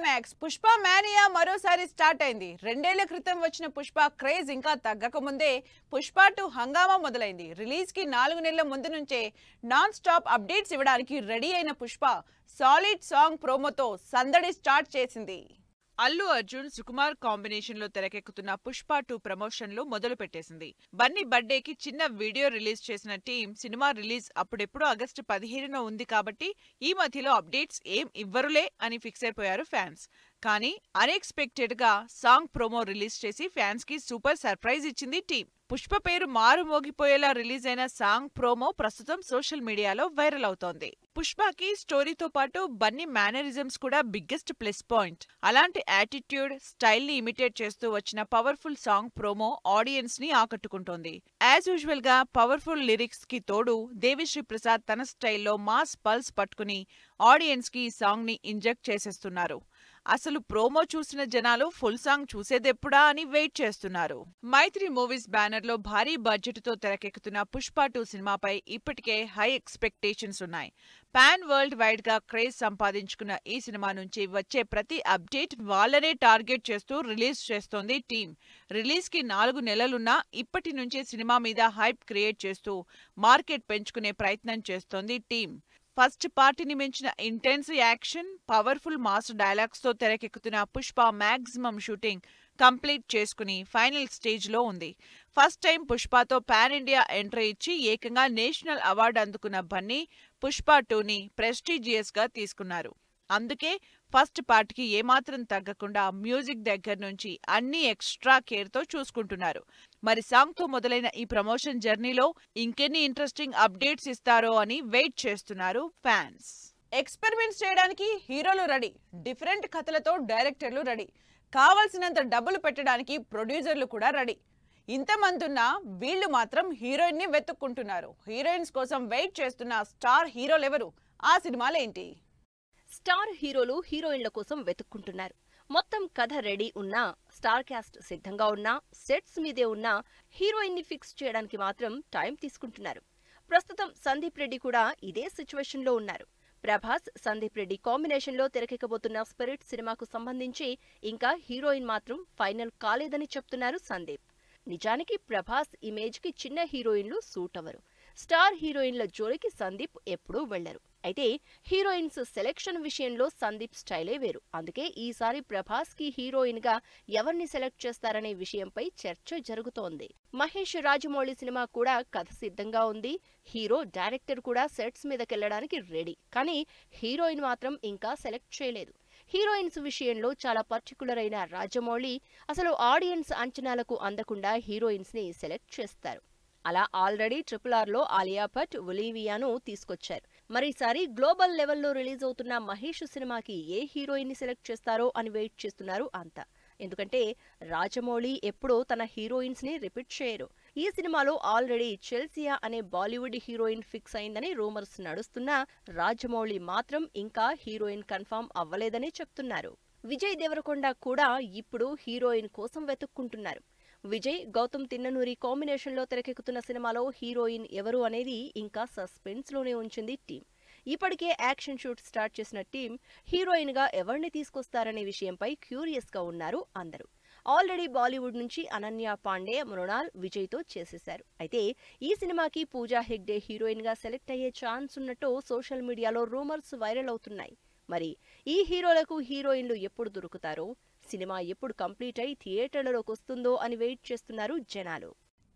climax Pushpa mania మరోసారి start అయింది రెండేళ్ల క్రితం వచ్చిన పుష్ప క్రేజ్ ఇంకా తగ్గకముందే పుష్ప టు హంగామా మొదలైంది రిలీజ్ కి నాలుగు నెలల ముందు నుంచే నాన్ స్టాప్ అప్డేట్స్ ఇవ్వడానికి రెడీ అయిన పుష్ప సాలిడ్ సాంగ్ ప్రోమోతో సందడి స్టార్ట్ చేసింది అల్లు అర్జున్ సుకుమార్ కాంబినేషన్ లో తెరకెక్కుతున్న పుష్ప టూ ప్రమోషన్ లో మొదలు పెట్టేసింది బన్నీ కి చిన్న వీడియో రిలీజ్ చేసిన టీం సినిమా రిలీజ్ అప్పుడెప్పుడు ఆగస్టు పదిహేనున ఉంది కాబట్టి ఈ మధ్యలో అప్డేట్స్ ఏం ఇవ్వరులే అని ఫిక్స్ అయిపోయారు ఫ్యాన్స్ కానీ అన్ఎక్స్పెక్టెడ్ గా సాంగ్ ప్రోమో రిలీజ్ చేసి ఫ్యాన్స్ కి సూపర్ సర్ప్రైజ్ ఇచ్చింది టీం పుష్ప పేరు మారుమోగిపోయేలా రిలీజ్ అయిన సాంగ్ ప్రోమో ప్రస్తుతం సోషల్ మీడియాలో వైరల్ అవుతోంది పుష్పకి స్టోరీతో పాటు బన్నీ మేనరిజమ్స్ కూడా బిగ్గెస్ట్ ప్లస్ పాయింట్ అలాంటి యాటిట్యూడ్ ని ఇమిటేట్ చేస్తూ వచ్చిన పవర్ఫుల్ సాంగ్ ప్రోమో ఆడియన్స్ ని ఆకట్టుకుంటోంది యాజ్ యూజువల్ గా పవర్ఫుల్ లిరిక్స్ కి తోడు దేవిశ్రీ ప్రసాద్ తన స్టైల్లో మాస్ పల్స్ పట్టుకుని ఆడియన్స్ కి ఈ సాంగ్ ని ఇంజెక్ట్ చేసేస్తున్నారు అసలు ప్రోమో చూసిన జనాలు ఫుల్ సాంగ్ చూసేదెప్పుడా అని వెయిట్ చేస్తున్నారు మైత్రి మూవీస్ బ్యానర్లో భారీ బడ్జెట్ తో తెరకెక్కుతున్న పుష్ప టూ సినిమాపై ఇప్పటికే హై ఎక్స్పెక్టేషన్స్ ఉన్నాయి పాన్ వరల్డ్ వైడ్ గా క్రేజ్ సంపాదించుకున్న ఈ సినిమా నుంచి వచ్చే ప్రతి అప్డేట్ వాళ్ళనే టార్గెట్ చేస్తూ రిలీజ్ చేస్తోంది టీం రిలీజ్ కి నాలుగు నెలలున్నా ఇప్పటి నుంచే సినిమా మీద హైప్ క్రియేట్ చేస్తూ మార్కెట్ పెంచుకునే ప్రయత్నం చేస్తోంది టీమ్ ఫస్ట్ పార్టీని మించిన ఇంటెన్స్ యాక్షన్ పవర్ఫుల్ మాస్ డైలాగ్స్తో తెరకెక్కుతున్న పుష్ప మాక్సిమం షూటింగ్ కంప్లీట్ చేసుకుని ఫైనల్ స్టేజ్లో ఉంది ఫస్ట్ టైం పుష్పతో పాన్ ఇండియా ఎంట్రీ ఇచ్చి ఏకంగా నేషనల్ అవార్డు అందుకున్న బన్నీ పుష్ప టూని ప్రెస్టీజియస్గా తీసుకున్నారు అందుకే ఫస్ట్ పార్ట్కి ఏమాత్రం తగ్గకుండా మ్యూజిక్ దగ్గర నుంచి అన్ని ఎక్స్ట్రా కేర్తో చూసుకుంటున్నారు మరి సాంగ్తో మొదలైన ఈ ప్రమోషన్ జర్నీలో ఇంకెన్ని ఇంట్రెస్టింగ్ అప్డేట్స్ ఇస్తారో అని వెయిట్ చేస్తున్నారు ఫ్యాన్స్ ఎక్స్పెరిమెంట్స్ చేయడానికి హీరోలు రెడీ డిఫరెంట్ కథలతో డైరెక్టర్లు రెడీ కావలసినంత డబ్బులు పెట్టడానికి ప్రొడ్యూసర్లు కూడా రెడీ ఉన్న వీళ్ళు మాత్రం హీరోయిన్ని వెతుక్కుంటున్నారు హీరోయిన్స్ కోసం వెయిట్ చేస్తున్న స్టార్ హీరోలు ఎవరు ఆ సినిమాలేంటి స్టార్ హీరోలు హీరోయిన్ల కోసం వెతుక్కుంటున్నారు మొత్తం కథ రెడీ ఉన్నా స్టార్ క్యాస్ట్ సిద్ధంగా ఉన్నా సెట్స్ మీదే ఉన్నా హీరోయిన్ని ఫిక్స్ చేయడానికి మాత్రం టైం తీసుకుంటున్నారు ప్రస్తుతం సందీప్ రెడ్డి కూడా ఇదే లో ఉన్నారు ప్రభాస్ సందీప్ రెడ్డి కాంబినేషన్లో తెరకెక్కబోతున్న స్పిరిట్ సినిమాకు సంబంధించి ఇంకా హీరోయిన్ మాత్రం ఫైనల్ కాలేదని చెప్తున్నారు సందీప్ నిజానికి ప్రభాస్ ఇమేజ్కి చిన్న హీరోయిన్లు సూట్ అవ్వరు స్టార్ హీరోయిన్ల జోలికి సందీప్ ఎప్పుడూ వెళ్లరు అయితే హీరోయిన్స్ సెలెక్షన్ విషయంలో సందీప్ స్టైలే వేరు అందుకే ఈసారి ప్రభాస్ కి హీరోయిన్ గా ఎవరిని సెలెక్ట్ చేస్తారనే విషయంపై చర్చ జరుగుతోంది మహేష్ రాజమౌళి సినిమా కూడా కథ సిద్ధంగా ఉంది హీరో డైరెక్టర్ కూడా సెట్స్ మీదకెళ్లడానికి రెడీ కానీ హీరోయిన్ మాత్రం ఇంకా సెలెక్ట్ చేయలేదు హీరోయిన్స్ విషయంలో చాలా పర్టికులర్ అయిన రాజమౌళి అసలు ఆడియన్స్ అంచనాలకు అందకుండా హీరోయిన్స్ ని సెలెక్ట్ చేస్తారు అలా ఆల్రెడీ ట్రిపుల్ ఆర్లో ఆలియా భట్ ఒలీవియాను తీసుకొచ్చారు మరీసారి గ్లోబల్ లెవెల్లో రిలీజ్ అవుతున్న మహేష్ సినిమాకి ఏ హీరోయిన్ని సెలెక్ట్ చేస్తారో అని వెయిట్ చేస్తున్నారు అంతా ఎందుకంటే రాజమౌళి ఎప్పుడూ తన హీరోయిన్స్ ని రిపీట్ చేయరు ఈ సినిమాలో ఆల్రెడీ చెల్సియా అనే బాలీవుడ్ హీరోయిన్ ఫిక్స్ అయిందని రూమర్స్ నడుస్తున్నా రాజమౌళి మాత్రం ఇంకా హీరోయిన్ కన్ఫామ్ అవ్వలేదని చెప్తున్నారు విజయ్ దేవరకొండ కూడా ఇప్పుడు హీరోయిన్ కోసం వెతుక్కుంటున్నారు విజయ్ గౌతమ్ తిన్ననూరి కాంబినేషన్ లో తెరకెక్కుతున్న సినిమాలో హీరోయిన్ ఎవరు అనేది ఇంకా సస్పెన్స్ లోనే ఉంచింది టీం ఇప్పటికే యాక్షన్ షూట్ స్టార్ట్ చేసిన టీం హీరోయిన్ గా ఎవరిని తీసుకొస్తారనే విషయంపై క్యూరియస్ గా ఉన్నారు అందరూ ఆల్రెడీ బాలీవుడ్ నుంచి అనన్య పాండే మృణాల్ విజయ్తో చేసేశారు అయితే ఈ సినిమాకి పూజా హెగ్డే హీరోయిన్ గా సెలెక్ట్ అయ్యే ఛాన్స్ ఉన్నట్టు సోషల్ మీడియాలో రూమర్స్ వైరల్ అవుతున్నాయి మరి ఈ హీరోలకు హీరోయిన్లు ఎప్పుడు దొరుకుతారో సినిమా ఎప్పుడు కంప్లీట్ అయి థియేటర్లలోకి వస్తుందో అని వెయిట్ చేస్తున్నారు జనాలు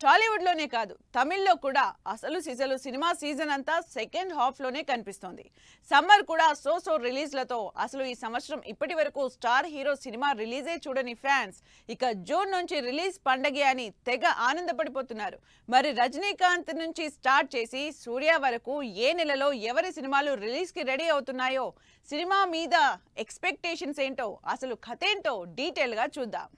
టాలీవుడ్లోనే కాదు తమిళ్లో కూడా అసలు సిజలు సినిమా సీజన్ అంతా సెకండ్ హాఫ్లోనే కనిపిస్తోంది సమ్మర్ కూడా సో సో రిలీజ్లతో అసలు ఈ సంవత్సరం ఇప్పటి వరకు స్టార్ హీరో సినిమా రిలీజే చూడని ఫ్యాన్స్ ఇక జూన్ నుంచి రిలీజ్ పండగే అని తెగ ఆనందపడిపోతున్నారు మరి రజనీకాంత్ నుంచి స్టార్ట్ చేసి సూర్య వరకు ఏ నెలలో ఎవరి సినిమాలు రిలీజ్కి రెడీ అవుతున్నాయో సినిమా మీద ఎక్స్పెక్టేషన్స్ ఏంటో అసలు కథ ఏంటో డీటెయిల్గా చూద్దాం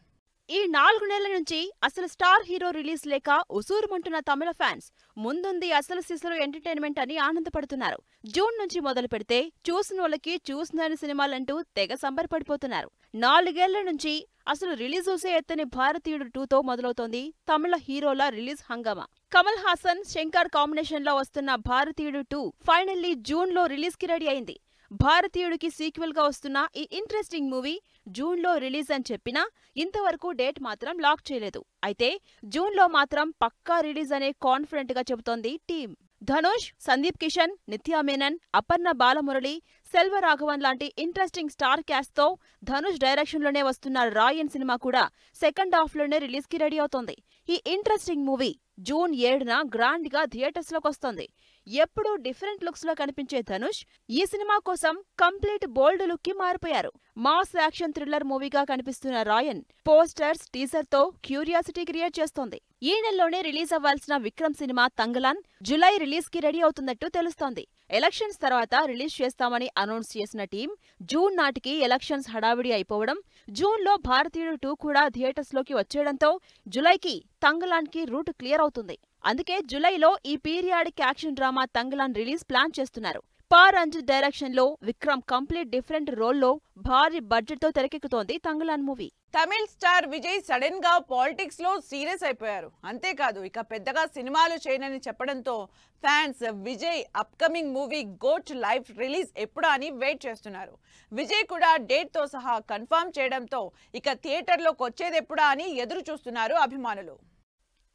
ఈ నాలుగు నెలల నుంచి అసలు స్టార్ హీరో రిలీజ్ లేక ఉసూరుమంటున్న తమిళ ఫ్యాన్స్ ముందుంది అసలు సిసలు ఎంటర్టైన్మెంట్ అని ఆనందపడుతున్నారు జూన్ నుంచి మొదలు పెడితే చూసిన వాళ్ళకి చూసినని సినిమాలంటూ తెగ సంబరపడిపోతున్నారు నాలుగేళ్ల నుంచి అసలు రిలీజ్ చూసే ఎత్తని భారతీయుడు టూతో మొదలవుతోంది తమిళ హీరోల రిలీజ్ హంగామా కమల్ హాసన్ శంకర్ కాంబినేషన్ లో వస్తున్న భారతీయుడు టూ ఫైనల్లీ జూన్ లో రిలీజ్ కి రెడీ అయింది భారతీయుడికి సీక్వెల్ గా వస్తున్న ఈ ఇంట్రెస్టింగ్ మూవీ జూన్లో రిలీజ్ అని చెప్పినా ఇంతవరకు డేట్ మాత్రం లాక్ చేయలేదు అయితే జూన్లో మాత్రం పక్కా రిలీజ్ అనే కాన్ఫిడెంట్గా చెబుతోంది టీం ధనుష్ సందీప్ కిషన్ నిత్యా మేనన్ అపర్ణ బాలమురళి సెల్వ రాఘవన్ లాంటి ఇంట్రెస్టింగ్ స్టార్ క్యాస్ట్తో ధనుష్ డైరెక్షన్లోనే వస్తున్న రాయన్ సినిమా కూడా సెకండ్ హాఫ్లోనే రిలీజ్కి రెడీ అవుతోంది ఈ ఇంట్రెస్టింగ్ మూవీ జూన్ ఏడున గ్రాండ్గా థియేటర్స్లోకి వస్తోంది ఎప్పుడూ డిఫరెంట్ లుక్స్ లో కనిపించే ధనుష్ ఈ సినిమా కోసం కంప్లీట్ బోల్డ్ లుక్ కి మారిపోయారు మాస్ యాక్షన్ థ్రిల్లర్ మూవీగా కనిపిస్తున్న రాయన్ పోస్టర్స్ టీజర్ తో క్యూరియాసిటీ క్రియేట్ చేస్తోంది ఈ నెలలోనే రిలీజ్ అవ్వాల్సిన విక్రమ్ సినిమా తంగలాన్ జులై రిలీజ్ కి రెడీ అవుతున్నట్టు తెలుస్తోంది ఎలక్షన్స్ తర్వాత రిలీజ్ చేస్తామని అనౌన్స్ చేసిన టీం జూన్ నాటికి ఎలక్షన్స్ హడావిడి అయిపోవడం జూన్లో భారతీయుడు టూ కూడా థియేటర్స్లోకి వచ్చేయడంతో జులైకి తంగలాన్కి రూట్ క్లియర్ అవుతుంది అందుకే జులైలో ఈ periodic action drama Thangalaan release plan చేస్తున్నారు పార్ అంజు డైరెక్షన్ లో విక్రమ్ కంప్లీట్ డిఫరెంట్ రోల్ లో భారీ బడ్జెట్ తో తెరకెక్కుతోంది Thangalaan movie Tamil star Vijay sudden గా పాలిటిక్స్ లో సీరియస్ అయిపోయారు అంతేకాదు ఇక పెద్దగా సినిమాలు చేయనని చెప్పడంతో fans Vijay upcoming movie goat life release ఎప్పుడా అని వెయిట్ చేస్తున్నారు విజయ్ కూడా డేట్ తో సహా కన్ఫర్మ్ చేయడంతో ఇక థియేటర్లోకి వచ్చేది ఎప్పుడా అని ఎదురు చూస్తున్నారు అభిమానులు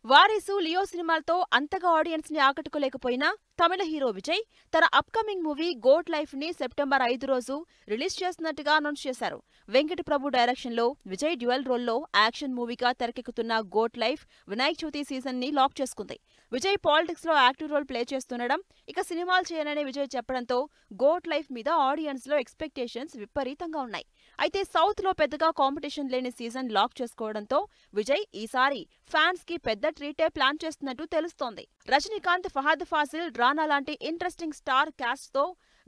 వారిసు లియో సినిమాలతో అంతగా ఆడియన్స్ ని ఆకట్టుకోలేకపోయినా తమిళ హీరో విజయ్ తన అప్కమింగ్ మూవీ గోట్ లైఫ్ ని సెప్టెంబర్ ఐదు రోజు రిలీజ్ చేస్తున్నట్టుగా అనౌన్స్ చేశారు వెంకట ప్రభు డైరెక్షన్ లో విజయ్ డ్యువల్ రోల్లో యాక్షన్ మూవీగా తెరకెక్కుతున్న goat life Vinayaka Chavithi season ని లాక్ చేసుకుంది విజయ్ పాలిటిక్స్ లో యాక్టివ్ రోల్ ప్లే చేస్తుండడం ఇక సినిమాలు చేయననే విజయ్ చెప్పడంతో గోట్ లైఫ్ మీద ఆడియన్స్ లో ఎక్స్పెక్టేషన్స్ విపరీతంగా ఉన్నాయి అయితే సౌత్ లో పెద్దగా కాంపిటీషన్ లేని సీజన్ లాక్ చేసుకోవడంతో విజయ్ ఈసారి ఫ్యాన్స్ కి పెద్ద ట్రీటే ప్లాన్ చేస్తున్నట్టు తెలుస్తోంది రజనీకాంత్ ఫహద్ ఫాసిల్ రానా లాంటి ఇంట్రెస్టింగ్ స్టార్ క్యాస్ట్తో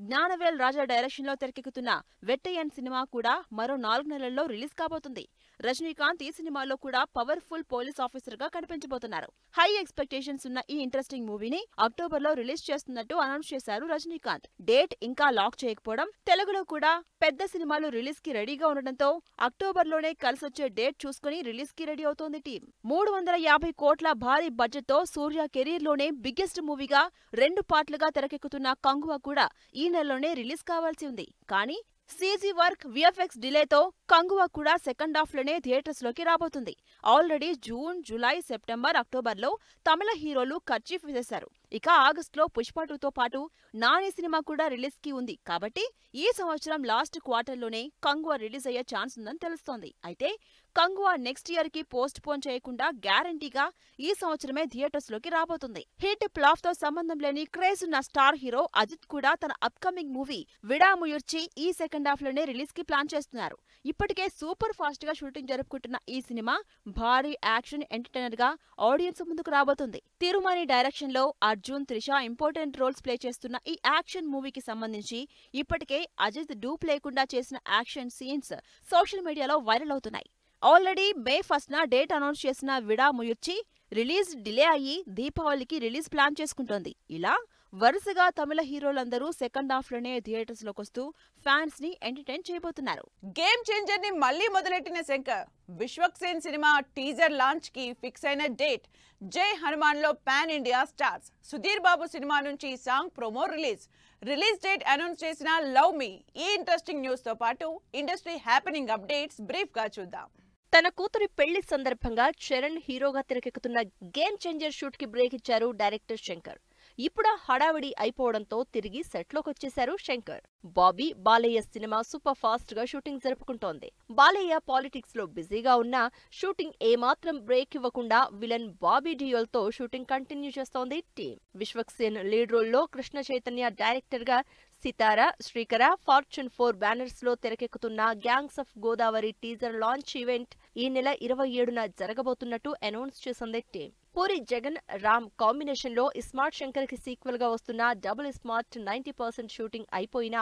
జ్ఞానవేల్ రాజా డైరెక్షన్లో తెరకెక్కుతున్న వెట్టయన్ సినిమా కూడా మరో నాలుగు నెలల్లో రిలీజ్ కాబోతుంది రజనీకాంత్ ఈ సినిమాలో కూడా పవర్ఫుల్ పోలీస్ ఆఫీసర్ గా కనిపించబోతున్నారు హై ఎక్స్పెక్టేషన్స్ ఉన్న ఈ ఇంట్రెస్టింగ్ మూవీని అక్టోబర్ లో రిలీజ్ చేస్తున్నట్టు అనౌన్స్ చేశారు రజనీకాంత్ డేట్ ఇంకా లాక్ చేయకపోవడం తెలుగులో కూడా పెద్ద సినిమాలు రిలీజ్ కి రెడీగా ఉండడంతో అక్టోబర్ లోనే కలిసొచ్చే డేట్ చూసుకుని రిలీజ్ కి రెడీ అవుతోంది టీం మూడు వందల యాభై కోట్ల భారీ బడ్జెట్ తో సూర్య కెరీర్ లోనే బిగ్గెస్ట్ మూవీగా రెండు పార్ట్లుగా తెరకెక్కుతున్న కంగువ కూడా ఈ నెలలోనే రిలీజ్ కావాల్సి ఉంది కానీ సీజీ వర్క్ విఎఫ్ఎక్స్ డిలేతో కంగువా కూడా సెకండ్ హాఫ్లోనే థియేటర్స్లోకి రాబోతుంది ఆల్రెడీ జూన్ జూలై సెప్టెంబర్ అక్టోబర్లో తమిళ హీరోలు ఖర్చీఫ్ చేశారు ఇక ఆగస్టులో పుష్ప పాటు నాని సినిమా కూడా రిలీజ్ కి ఉంది కాబట్టి ఈ సంవత్సరం లాస్ట్ క్వార్టర్లోనే కంగువా రిలీజ్ అయ్యే ఛాన్స్ ఉందని తెలుస్తోంది అయితే కంగువా నెక్స్ట్ ఇయర్ కి పోస్ట్ పోన్ చేయకుండా గ్యారంటీగా ఈ సంవత్సరమే థియేటర్స్ లోకి రాబోతుంది హిట్ ప్లాఫ్ తో సంబంధం లేని క్రేజ్ ఉన్న స్టార్ హీరో అజిత్ కూడా తన అప్కమింగ్ మూవీ విడాముయర్చి ఈ సెకండ్ హాఫ్ లోనే రిలీజ్ కి ప్లాన్ చేస్తున్నారు ఇప్పటికే సూపర్ ఫాస్ట్ గా షూటింగ్ జరుపుకుంటున్న ఈ సినిమా భారీ యాక్షన్ ఎంటర్టైనర్ గా ఆడియన్స్ ముందుకు రాబోతుంది తిరుమని డైరెక్షన్ లో Arjun Trisha important roles play చేస్తున్న ఈ యాక్షన్ మూవీకి సంబంధించి ఇప్పటికే అజిత్ డూప్ లేకుండా చేసిన యాక్షన్ సీన్స్ సోషల్ మీడియాలో వైరల్ అవుతున్నాయి ఆల్రెడీ మే ఫస్ట్న డేట్ అనౌన్స్ చేసిన విడా ముయూర్చి రిలీజ్ డిలే అయ్యి దీపావళికి రిలీజ్ ప్లాన్ చేసుకుంటోంది ఇలా వరుసగా తమిళ హీరోలందరూ సెకండ్ హాఫ్ లోనే థియేటర్స్ లోకి వస్తూ ఫ్యాన్స్ ని ఎంటర్టైన్ చేయబోతున్నారు గేమ్ చేంజర్ ని మళ్ళీ మొదలెట్టిన శంకర్ విశ్వక్సేన్ సినిమా టీజర్ లాంచ్ కి ఫిక్స్ అయిన డేట్ జై హనుమాన్ లో pan India stars Sudheer Babu సినిమా నుంచి song promo release release date announce చేసిన లవ్ మీ ఈ ఇంట్రెస్టింగ్ న్యూస్ తో పాటు ఇండస్ట్రీ హ్యాపెనింగ్ అప్డేట్స్ బ్రీఫ్ గా చూద్దాం తన కూతురి పెళ్లి సందర్భంగా చరణ్ హీరోగా తెరకెక్కుతున్న గేమ్ చేంజర్ షూట్ కి బ్రేక్ ఇచ్చారు డైరెక్టర్ శంకర్ ఇప్పుడా హడావిడి అయిపోవడంతో తిరిగి వచ్చేశారు శంకర్ బాబీ బాలయ్య సినిమా సూపర్ ఫాస్ట్ గా షూటింగ్ జరుపుకుంటోంది బాలయ్య పాలిటిక్స్ లో బిజీగా ఉన్నా షూటింగ్ ఏమాత్రం బ్రేక్ ఇవ్వకుండా విలన్ బాబీ డియోల్ తో షూటింగ్ కంటిన్యూ చేస్తోంది టీం విశ్వక్సేన్ లీడ్ లో కృష్ణ చైతన్య డైరెక్టర్ గా Sithara Srikara fortune four banners లో తెరకెక్కుతున్న gangs of Godavari teaser launch event ఈ నెల ఇరవై ఏడున జరగబోతున్నట్టు అనౌన్స్ చేసింది టీం పూరి జగన్ రామ్ కాంబినేషన్ లో స్మార్ట్ శంకర్ కి సీక్వెల్ గా వస్తున్న double smart ninety percent shooting అయిపోయినా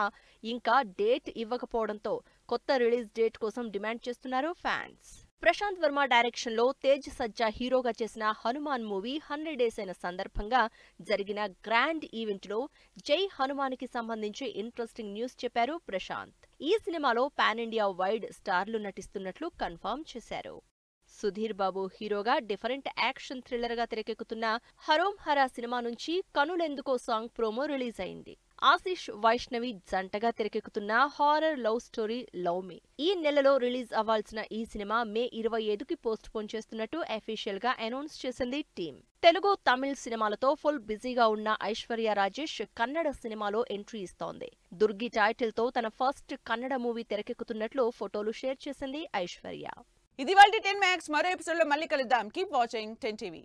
ఇంకా డేట్ ఇవ్వకపోవడంతో కొత్త రిలీజ్ డేట్ కోసం డిమాండ్ చేస్తున్నారు ఫ్యాన్స్ ప్రశాంత్ వర్మ డైరెక్షన్ లో తేజ్ సజ్జా హీరోగా చేసిన హనుమాన్ మూవీ హండ్రెడ్ డేస్ అయిన సందర్భంగా జరిగిన గ్రాండ్ ఈవెంట్ లో జై హనుమాన్ కి సంబంధించి ఇంట్రెస్టింగ్ న్యూస్ చెప్పారు ప్రశాంత్ ఈ సినిమాలో పాన్ ఇండియా వైడ్ స్టార్లు నటిస్తున్నట్లు కన్ఫర్మ్ చేశారు సుధీర్ బాబు హీరోగా డిఫరెంట్ యాక్షన్ థ్రిల్లర్ గా తెరకెక్కుతున్న హరోం హరా సినిమా నుంచి కనులెందుకో సాంగ్ ప్రోమో రిలీజ్ అయింది ఆశీష్ వైష్ణవి జంటగా తెరకెక్కుతున్న horror love story love me ఈ నెలలో రిలీజ్ అవ్వాల్సిన ఈ సినిమా మే ఇరవై ఐదుకి పోస్ట్ పోన్ చేస్తున్నట్టు అఫీషియల్ గా అనౌన్స్ చేసింది టీం తెలుగు తమిళ్ సినిమాలతో ఫుల్ బిజీగా ఉన్న ఐశ్వర్య రాజేష్ కన్నడ సినిమాలో ఎంట్రీ ఇస్తోంది దుర్గి టైటిల్ తో తన ఫస్ట్ కన్నడ మూవీ తెరకెక్కుతున్నట్లు ఫోటోలు షేర్ చేసింది ఐశ్వర్య ఇది వాళ్ళ టెన్ మ్యాక్స్ మరో లో మళ్ళీ కలుద్దాం కీప్ వాచింగ్ టెన్ టీవీ